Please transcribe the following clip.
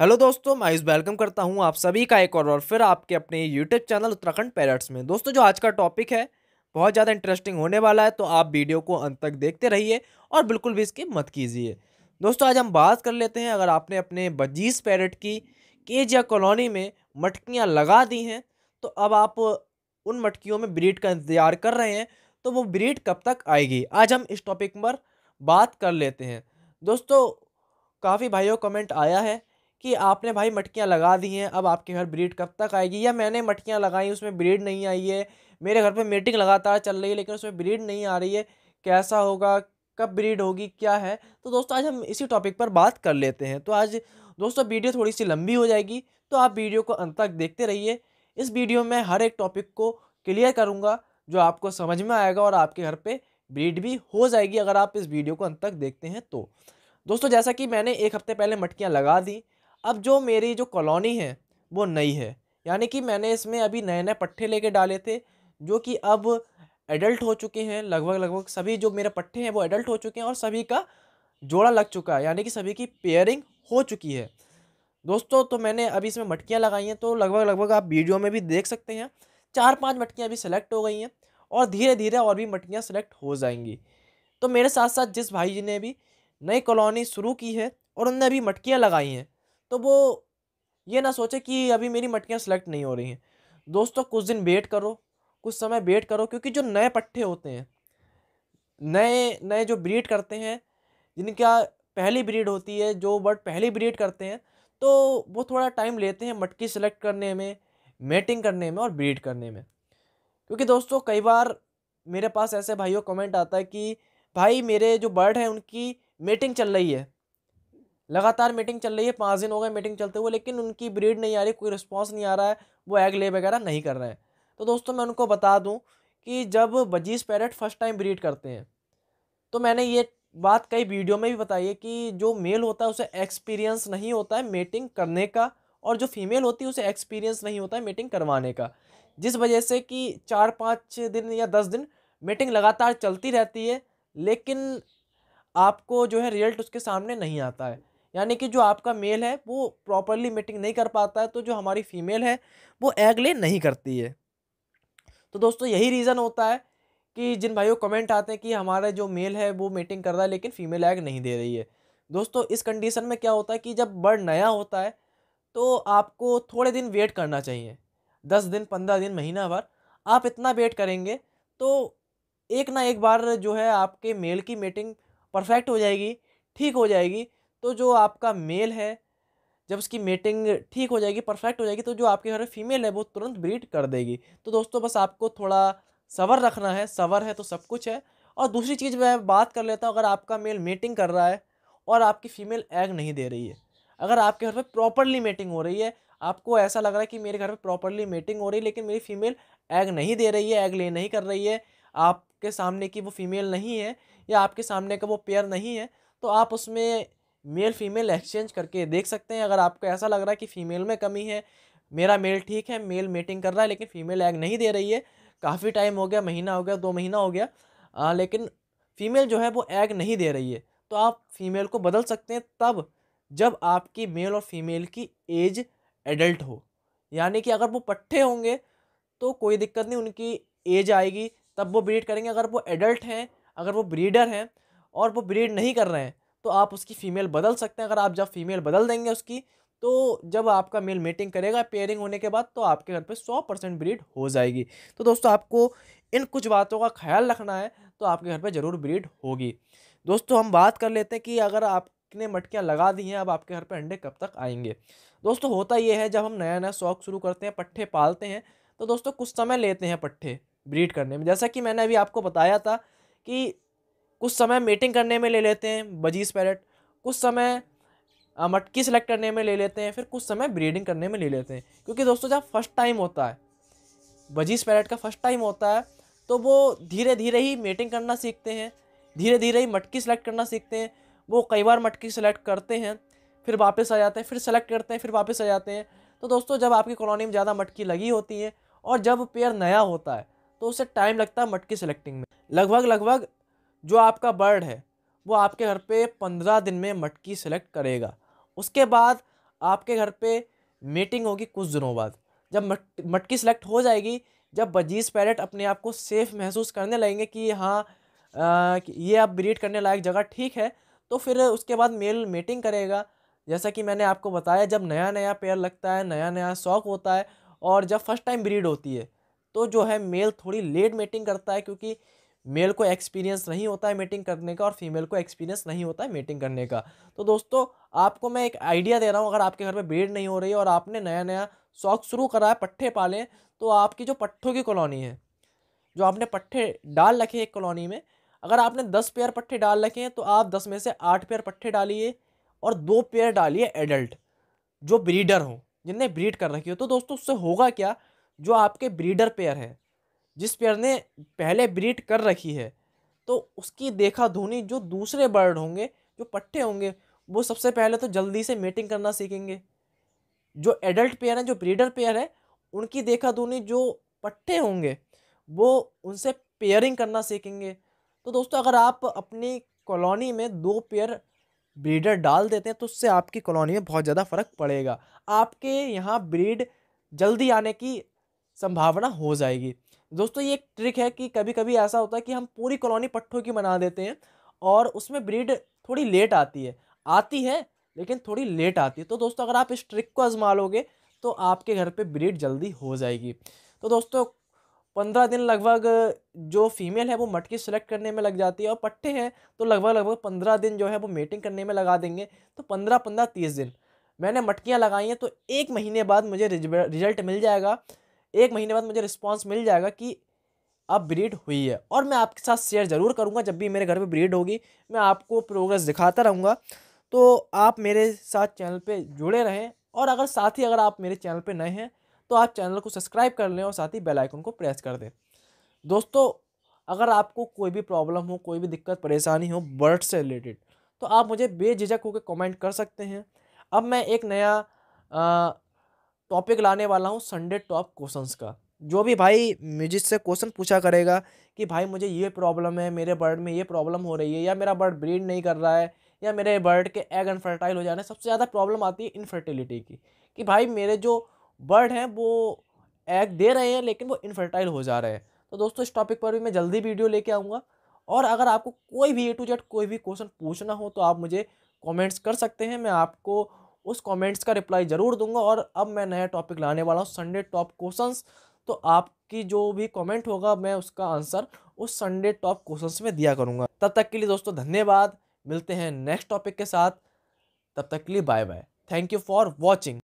hello दोस्तों मैं welcome करता हूं आप सभी का एक और और फिर आपके अपने यूट्यूब चैनल उत्तराखंड पैरट्स में दोस्तों जो आज का टॉपिक है बहुत ज़्यादा इंटरेस्टिंग होने वाला है तो आप वीडियो को अंत तक देखते रहिए और बिल्कुल भी इसकी मत कीजिए दोस्तों आज हम बात कर लेते हैं अगर आपने अपने बजीज पैरट की केज या कॉलोनी में मटकियाँ लगा दी हैं तो अब आप उन मटकियों में ब्रीड का इंतज़ार कर रहे हैं तो वो ब्रीड कब तक आएगी आज हम इस टॉपिक पर बात कर लेते हैं दोस्तों काफ़ी भाइयों कमेंट आया है कि आपने भाई मटकियाँ लगा दी हैं अब आपके घर ब्रीड कब तक आएगी या मैंने मटकियाँ लगाई उसमें ब्रीड नहीं आई है मेरे घर पर मीटिंग लगातार चल रही है लेकिन उसमें ब्रीड नहीं आ रही है कैसा होगा कब ब्रीड होगी क्या है तो दोस्तों आज हम इसी टॉपिक पर बात कर लेते हैं तो आज दोस्तों वीडियो थोड़ी सी लंबी हो जाएगी तो आप वीडियो को अंत तक देखते रहिए इस वीडियो में हर एक टॉपिक को क्लियर करूँगा जो आपको समझ में आएगा और आपके घर पर ब्रीड भी हो जाएगी अगर आप इस वीडियो को अंत तक देखते हैं तो दोस्तों जैसा कि मैंने एक हफ्ते पहले मटकियाँ लगा दी अब जो मेरी जो कॉलोनी है वो नई है यानी कि मैंने इसमें अभी नए नए पट्टे लेके डाले थे जो कि अब एडल्ट हो चुके हैं लगभग लगभग सभी जो मेरे पट्टे हैं वो एडल्ट हो चुके हैं और सभी का जोड़ा लग चुका है यानी कि सभी की पेयरिंग हो चुकी है दोस्तों तो मैंने अभी इसमें मटकियाँ लगाई हैं तो लगभग लगभग आप वीडियो में भी देख सकते हैं चार पाँच मटकियाँ अभी सेलेक्ट हो गई हैं और धीरे धीरे और भी मटकियाँ सेलेक्ट हो जाएंगी तो मेरे साथ साथ जिस भाई जी ने भी नई कॉलोनी शुरू की है और उनने अभी मटकियाँ लगाई हैं तो वो ये ना सोचे कि अभी मेरी मटकियाँ सेलेक्ट नहीं हो रही हैं दोस्तों कुछ दिन वेट करो कुछ समय वेट करो क्योंकि जो नए पट्टे होते हैं नए नए जो ब्रीड करते हैं जिनका पहली ब्रीड होती है जो बर्ड पहली ब्रीड करते हैं तो वो थोड़ा टाइम लेते हैं मटकी सेलेक्ट करने में मेटिंग करने में और ब्रीड करने में क्योंकि दोस्तों कई बार मेरे पास ऐसे भाइयों कमेंट आता है कि भाई मेरे जो बर्ड हैं उनकी मेटिंग चल रही है लगातार मीटिंग चल रही है पाँच दिन हो गए मीटिंग चलते हुए लेकिन उनकी ब्रीड नहीं आ रही कोई रिस्पॉन्स नहीं आ रहा है वो एग ले वगैरह नहीं कर रहे हैं तो दोस्तों मैं उनको बता दूँ कि जब budgies parrot first time breed करते हैं तो मैंने ये बात कई वीडियो में भी बताई है कि जो मेल होता है उसे एक्सपीरियंस नहीं होता है मीटिंग करने का और जो फीमेल होती है उसे एक्सपीरियंस नहीं होता है मीटिंग करवाने का जिस वजह से कि चार पाँच दिन या दस दिन मीटिंग लगातार चलती रहती है लेकिन आपको जो है रिजल्ट उसके सामने नहीं आता है यानी कि जो आपका मेल है वो प्रॉपरली मीटिंग नहीं कर पाता है तो जो हमारी फीमेल है वो एग ले नहीं करती है तो दोस्तों यही रीज़न होता है कि जिन भाइयों कमेंट आते हैं कि हमारा जो मेल है वो मीटिंग कर रहा है लेकिन फीमेल एग नहीं दे रही है दोस्तों इस कंडीशन में क्या होता है कि जब बर्ड नया होता है तो आपको थोड़े दिन वेट करना चाहिए दस दिन पंद्रह दिन महीना भर आप इतना वेट करेंगे तो एक ना एक बार जो है आपके मेल की मीटिंग परफेक्ट हो जाएगी ठीक हो जाएगी तो जो आपका मेल है जब उसकी मेटिंग ठीक हो जाएगी परफेक्ट हो जाएगी तो जो आपके घर में फीमेल है वो तुरंत ब्रीड कर देगी तो दोस्तों बस आपको थोड़ा सवर रखना है सवर है तो सब कुछ है और दूसरी चीज़ मैं बात कर लेता हूँ अगर आपका मेल मेटिंग कर रहा है और आपकी फ़ीमेल एग नहीं दे रही है अगर आपके घर पर प्रॉपरली मेटिंग हो रही है आपको ऐसा लग रहा है कि मेरे घर पर प्रॉपरली मेटिंग हो रही है लेकिन मेरी फ़ीमेल एग नहीं दे रही है एग ले नहीं कर रही है आपके सामने की वो फीमेल नहीं है या आपके सामने का वो पेयर नहीं है तो आप उसमें मेल फीमेल एक्सचेंज करके देख सकते हैं अगर आपको ऐसा लग रहा है कि फ़ीमेल में कमी है मेरा मेल ठीक है मेल मेटिंग कर रहा है लेकिन फ़ीमेल एग नहीं दे रही है काफ़ी टाइम हो गया महीना हो गया दो महीना हो गया आ, लेकिन फ़ीमेल जो है वो एग नहीं दे रही है तो आप फीमेल को बदल सकते हैं तब जब आपकी मेल और फीमेल की एज एडल्ट हो यानी कि अगर वो पट्ठे होंगे तो कोई दिक्कत नहीं उनकी एज आएगी तब वो ब्रीड करेंगे अगर वो एडल्ट हैं अगर वो ब्रीडर हैं और वो ब्रीड नहीं कर रहे हैं तो आप उसकी फ़ीमेल बदल सकते हैं अगर आप जब फीमेल बदल देंगे उसकी तो जब आपका मेल मेटिंग करेगा पेयरिंग होने के बाद तो आपके घर पे सौ परसेंट ब्रीड हो जाएगी तो दोस्तों आपको इन कुछ बातों का ख्याल रखना है तो आपके घर पे ज़रूर ब्रीड होगी दोस्तों हम बात कर लेते हैं कि अगर आपने मटकियाँ लगा दी हैं अब आपके घर पर अंडे कब तक आएंगे दोस्तों होता ये है जब हम नया नया शौक शुरू करते हैं पट्ठे पालते हैं तो दोस्तों कुछ समय लेते हैं पट्ठे ब्रीड करने में जैसा कि मैंने अभी आपको बताया था कि कुछ समय मेटिंग करने में ले लेते हैं बजीज पैरेट कुछ समय मटकी सेलेक्ट करने में ले लेते हैं फिर कुछ समय ब्रीडिंग करने में ले लेते हैं क्योंकि दोस्तों जब फर्स्ट टाइम होता है बजीज पैरेट का फर्स्ट टाइम होता है तो वो धीरे धीरे ही मेटिंग करना सीखते हैं धीरे धीरे ही मटकी सेलेक्ट करना सीखते हैं वो कई बार मटकी सेलेक्ट करते हैं फिर वापस आ जाते हैं फिर सेलेक्ट करते हैं फिर वापस आ जाते हैं तो दोस्तों जब आपकी कॉलोनी में ज़्यादा मटकी लगी होती है और जब पेयर नया होता है तो उसे टाइम लगता है मटकी सेलेक्टिंग में लगभग लगभग जो आपका बर्ड है वो आपके घर पे पंद्रह दिन में मटकी सेलेक्ट करेगा उसके बाद आपके घर पे मीटिंग होगी कुछ दिनों बाद जब मट मटकी सेलेक्ट हो जाएगी जब बजीज पैरेट अपने आप को सेफ़ महसूस करने लगेंगे कि हाँ ये आप ब्रीड करने लायक जगह ठीक है तो फिर उसके बाद मेल मीटिंग करेगा जैसा कि मैंने आपको बताया जब नया नया पेयर लगता है नया नया शौक होता है और जब फर्स्ट टाइम ब्रीड होती है तो जो है मेल थोड़ी लेट मीटिंग करता है क्योंकि मेल को एक्सपीरियंस नहीं होता है मीटिंग करने का और फीमेल को एक्सपीरियंस नहीं होता है मीटिंग करने का तो दोस्तों आपको मैं एक आइडिया दे रहा हूँ अगर आपके घर में भीड़ नहीं हो रही है और आपने नया नया शौक शुरू करा है पट्ठे पाले तो आपकी जो पट्ठों की कॉलोनी है जो आपने पट्ठे डाल रखे एक कॉलोनी में अगर आपने दस पेयर पट्ठे डाल रखे हैं तो आप दस में से आठ पेयर पट्ठे डालिए और दो पेयर डालिए एडल्ट जो ब्रीडर हों जिनने ब्रीड कर रखी हो तो दोस्तों उससे होगा क्या जो आपके ब्रीडर पेयर हैं जिस पेयर ने पहले ब्रीड कर रखी है तो उसकी देखा धोनी जो दूसरे बर्ड होंगे जो पट्टे होंगे वो सबसे पहले तो जल्दी से मेटिंग करना सीखेंगे जो एडल्ट पेयर हैं जो ब्रीडर पेयर है उनकी देखा धोनी जो पट्टे होंगे वो उनसे पेयरिंग करना सीखेंगे तो दोस्तों अगर आप अपनी कॉलोनी में दो पेयर ब्रीडर डाल देते हैं तो उससे आपकी कॉलोनी में बहुत ज़्यादा फ़र्क पड़ेगा आपके यहाँ ब्रीड जल्दी आने की संभावना हो जाएगी दोस्तों ये एक ट्रिक है कि कभी कभी ऐसा होता है कि हम पूरी कॉलोनी पट्ठों की बना देते हैं और उसमें ब्रीड थोड़ी लेट आती है आती है लेकिन थोड़ी लेट आती है तो दोस्तों अगर आप इस ट्रिक को आजमा लोगे तो आपके घर पे ब्रीड जल्दी हो जाएगी तो दोस्तों पंद्रह दिन लगभग जो फीमेल है वो मटकी सेलेक्ट करने में लग जाती है और पट्टे हैं तो लगभग लगभग पंद्रह दिन जो है वो मेटिंग करने में लगा देंगे तो पंद्रह पंद्रह तीस दिन मैंने मटकियाँ लगाई हैं तो एक महीने बाद मुझे रिजल्ट मिल जाएगा एक महीने बाद मुझे रिस्पॉन्स मिल जाएगा कि अब ब्रीड हुई है और मैं आपके साथ शेयर ज़रूर करूँगा जब भी मेरे घर पर ब्रीड होगी मैं आपको प्रोग्रेस दिखाता रहूँगा तो आप मेरे साथ चैनल पर जुड़े रहें और अगर साथ ही अगर आप मेरे चैनल पर नए हैं तो आप चैनल को सब्सक्राइब कर लें और साथ ही बेल आइकन को प्रेस कर दें दोस्तों अगर आपको कोई भी प्रॉब्लम हो कोई भी दिक्कत परेशानी हो बर्ड से रिलेटेड तो आप मुझे बेझिझक होकर कमेंट कर सकते हैं अब मैं एक नया टॉपिक लाने वाला हूँ संडे टॉप क्वेश्चंस का जो भी भाई म्यूजिक से क्वेश्चन पूछा करेगा कि भाई मुझे ये प्रॉब्लम है मेरे बर्ड में ये प्रॉब्लम हो रही है या मेरा बर्ड ब्रीड नहीं कर रहा है या मेरे बर्ड के एग अनफर्टाइल हो जाने सबसे ज़्यादा प्रॉब्लम आती है इनफर्टिलिटी की कि भाई मेरे जो बर्ड हैं वो एग दे रहे हैं लेकिन वो इनफर्टाइल हो जा रहे हैं तो दोस्तों इस टॉपिक पर भी मैं जल्दी वीडियो लेके आऊँगा और अगर आपको कोई भी ए टू जेड कोई भी क्वेश्चन पूछना हो तो आप मुझे कॉमेंट्स कर सकते हैं मैं आपको उस कमेंट्स का रिप्लाई ज़रूर दूंगा और अब मैं नया टॉपिक लाने वाला हूँ संडे टॉप क्वेश्चंस तो आपकी जो भी कमेंट होगा मैं उसका आंसर उस संडे टॉप क्वेश्चंस में दिया करूँगा तब तक के लिए दोस्तों धन्यवाद मिलते हैं नेक्स्ट टॉपिक के साथ तब तक के लिए bye bye thank you for watching